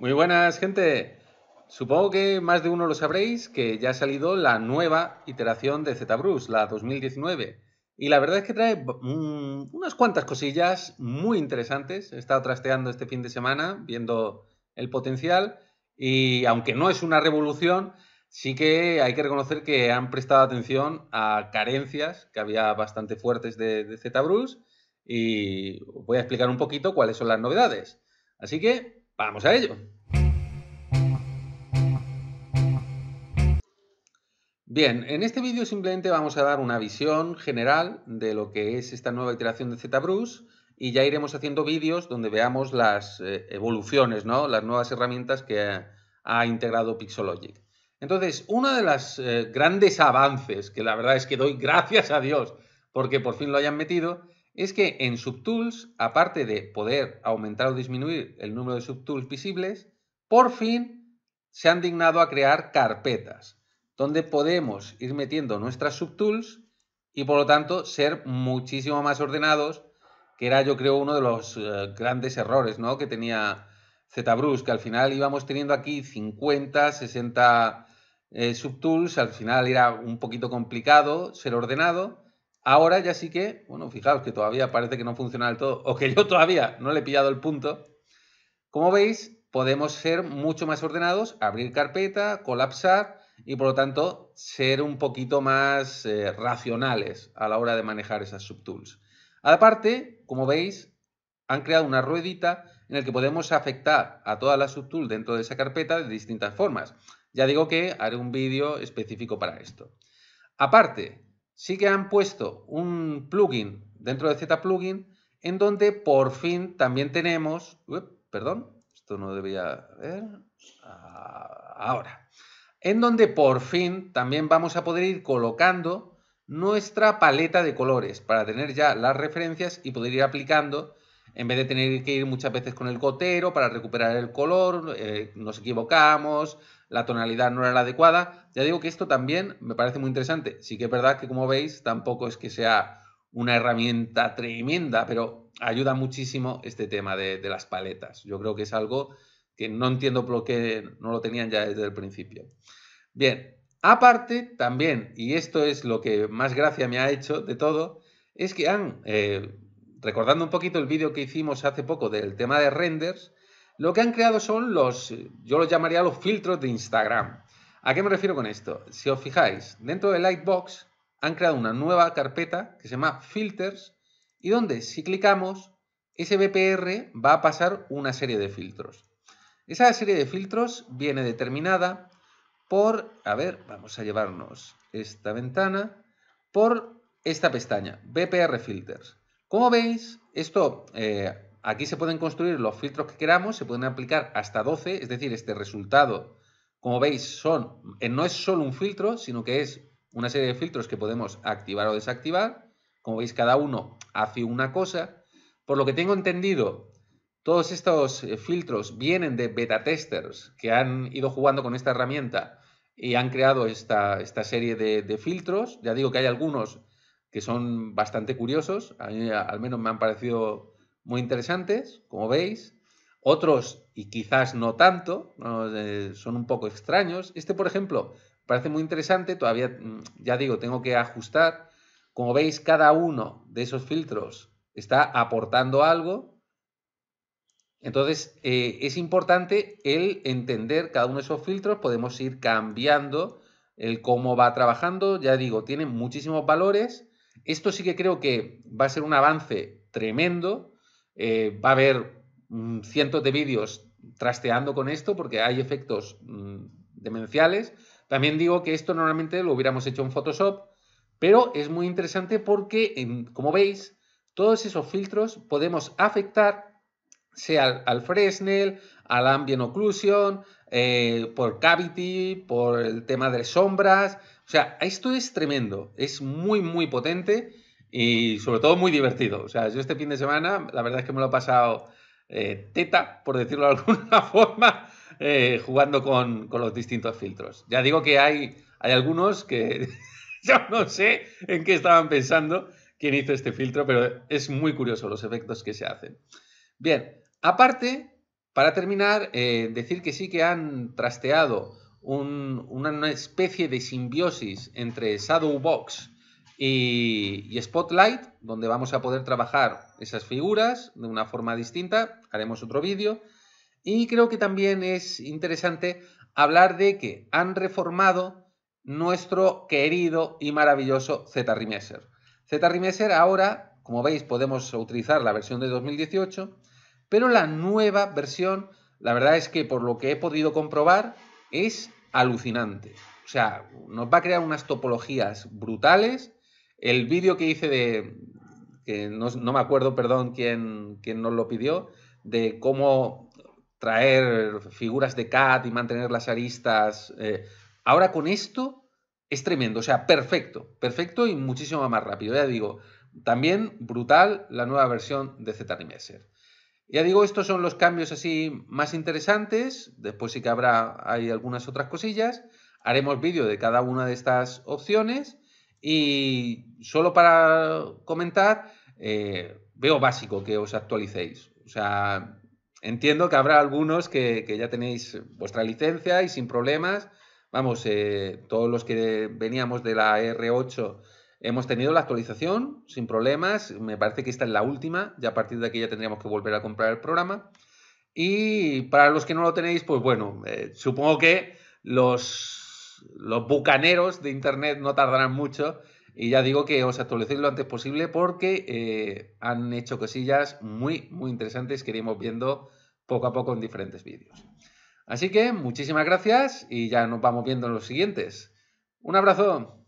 Muy buenas, gente. Supongo que más de uno lo sabréis que ya ha salido la nueva iteración de ZBrush, la 2019. Y la verdad es que trae mm, unas cuantas cosillas muy interesantes. He estado trasteando este fin de semana, viendo el potencial. Y aunque no es una revolución, sí que hay que reconocer que han prestado atención a carencias que había bastante fuertes de, de y Y voy a explicar un poquito cuáles son las novedades. Así que Vamos a ello. Bien, en este vídeo simplemente vamos a dar una visión general de lo que es esta nueva iteración de ZBrush y ya iremos haciendo vídeos donde veamos las eh, evoluciones, las nuevas herramientas que ha integrado Pixologic. Entonces, uno de los eh, grandes avances, que la verdad es que doy gracias a Dios porque por fin lo hayan metido, es que en subtools, aparte de poder aumentar o disminuir el número de subtools visibles, por fin se han dignado a crear carpetas donde podemos ir metiendo nuestras subtools y por lo tanto ser muchísimo más ordenados, que era yo creo uno de los eh, grandes errores ¿no? que tenía ZBrush, que al final íbamos teniendo aquí 50, 60 eh, subtools, al final era un poquito complicado ser ordenado Ahora ya sí que, bueno, fijaos que todavía parece que no funciona del todo, o que yo todavía no le he pillado el punto. Como veis, podemos ser mucho más ordenados, abrir carpeta, colapsar y por lo tanto ser un poquito más eh, racionales a la hora de manejar esas subtools. Aparte, como veis, han creado una ruedita en la que podemos afectar a todas las subtools dentro de esa carpeta de distintas formas. Ya digo que haré un vídeo específico para esto. Aparte, sí que han puesto un plugin dentro de Z plugin en donde por fin también tenemos, perdón, esto no debía ver, ah, ahora, en donde por fin también vamos a poder ir colocando nuestra paleta de colores para tener ya las referencias y poder ir aplicando en vez de tener que ir muchas veces con el gotero para recuperar el color, eh, nos equivocamos, la tonalidad no era la adecuada. Ya digo que esto también me parece muy interesante. Sí que es verdad que como veis tampoco es que sea una herramienta tremenda, pero ayuda muchísimo este tema de, las paletas. Yo creo que es algo que no entiendo por qué no lo tenían ya desde el principio. Bien, aparte también, y esto es lo que más gracia me ha hecho de todo, es que han, eh, recordando un poquito el vídeo que hicimos hace poco del tema de renders, lo que han creado son los, yo los llamaría los filtros de Instagram. ¿A qué me refiero con esto? Si os fijáis, dentro de Lightbox han creado una nueva carpeta que se llama Filters y donde si clicamos, ese BPR va a pasar una serie de filtros. Esa serie de filtros viene determinada por, a ver, vamos a llevarnos esta ventana, por esta pestaña, BPR Filters. Como veis, esto eh, Aquí se pueden construir los filtros que queramos, se pueden aplicar hasta 12, es decir, este resultado, como veis, son, eh, no es solo un filtro, sino que es una serie de filtros que podemos activar o desactivar. Como veis, cada uno hace una cosa. Por lo que tengo entendido, todos estos eh, filtros vienen de beta testers que han ido jugando con esta herramienta y han creado esta, esta serie de, filtros. Ya digo que hay algunos que son bastante curiosos, al menos me han parecido muy interesantes, como veis. Otros, y quizás no tanto, eh, son un poco extraños. Este, por ejemplo, parece muy interesante, todavía, mm, ya digo, tengo que ajustar. Como veis, cada uno de esos filtros está aportando algo. Entonces, eh, es importante el entender cada uno de esos filtros. Podemos ir cambiando el cómo va trabajando. Ya digo, tiene muchísimos valores. Esto sí que creo que va a ser un avance tremendo eh, va a haber mm, cientos de vídeos trasteando con esto porque hay efectos mm, demenciales. También digo que esto normalmente lo hubiéramos hecho en Photoshop, pero es muy interesante porque, como veis, todos esos filtros podemos afectar sea al, Fresnel, al Ambient Occlusion, eh, por Cavity, por el tema de sombras. O sea, esto es tremendo, es muy, muy potente y sobre todo muy divertido. O sea, yo este fin de semana, la verdad es que me lo he pasado eh, teta, por decirlo de alguna forma, eh, jugando con, los distintos filtros. Ya digo que hay, hay algunos que yo no sé en qué estaban pensando quién hizo este filtro, pero es muy curioso los efectos que se hacen. Bien, aparte, para terminar, eh, decir que sí que han trasteado una especie de simbiosis entre Shadowbox y, Spotlight, donde vamos a poder trabajar esas figuras de una forma distinta. Haremos otro vídeo. Y creo que también es interesante hablar de que han reformado nuestro querido y maravilloso z ZRemesser ahora, como veis, podemos utilizar la versión de 2018, pero la nueva versión, la verdad es que por lo que he podido comprobar, es alucinante. O sea, nos va a crear unas topologías brutales el vídeo que hice de, que no, me acuerdo, perdón, quién, nos lo pidió, de cómo traer figuras de CAT y mantener las aristas. Eh, ahora con esto es tremendo, o sea, perfecto, perfecto y muchísimo más rápido. Ya digo, también brutal la nueva versión de ZeniMesser. Ya digo, estos son los cambios así más interesantes. Después sí que habrá hay algunas otras cosillas. Haremos vídeo de cada una de estas opciones y solo para comentar, eh, veo básico que os actualicéis. O sea, entiendo que habrá algunos que, ya tenéis vuestra licencia y sin problemas. Vamos, eh, todos los que veníamos de la R8 hemos tenido la actualización sin problemas. Me parece que esta es la última. Ya a partir de aquí ya tendríamos que volver a comprar el programa. Y para los que no lo tenéis, pues bueno, eh, supongo que los los, bucaneros de Internet no tardarán mucho. Y ya digo que os actualicéis lo antes posible porque eh, han hecho cosillas muy, muy interesantes que iremos viendo poco a poco en diferentes vídeos. Así que muchísimas gracias y ya nos vamos viendo en los siguientes. Un abrazo.